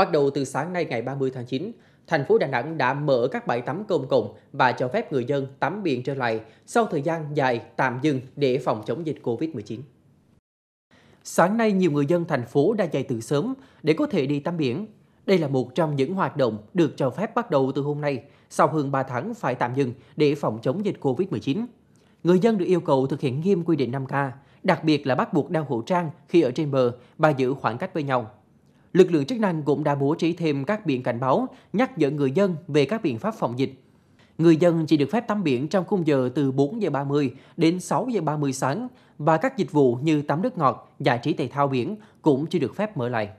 Bắt đầu từ sáng nay ngày 30 tháng 9, thành phố Đà Nẵng đã mở các bãi tắm công cộng và cho phép người dân tắm biển trở lại sau thời gian dài tạm dừng để phòng chống dịch COVID-19. Sáng nay, nhiều người dân thành phố đã dậy từ sớm để có thể đi tắm biển. Đây là một trong những hoạt động được cho phép bắt đầu từ hôm nay, sau hơn 3 tháng phải tạm dừng để phòng chống dịch COVID-19. Người dân được yêu cầu thực hiện nghiêm quy định 5K, đặc biệt là bắt buộc đeo khẩu trang khi ở trên bờ và giữ khoảng cách với nhau lực lượng chức năng cũng đã bố trí thêm các biển cảnh báo nhắc nhở người dân về các biện pháp phòng dịch. Người dân chỉ được phép tắm biển trong khung giờ từ 4 giờ 30 đến 6 giờ 30 sáng và các dịch vụ như tắm nước ngọt, giải trí thể thao biển cũng chưa được phép mở lại.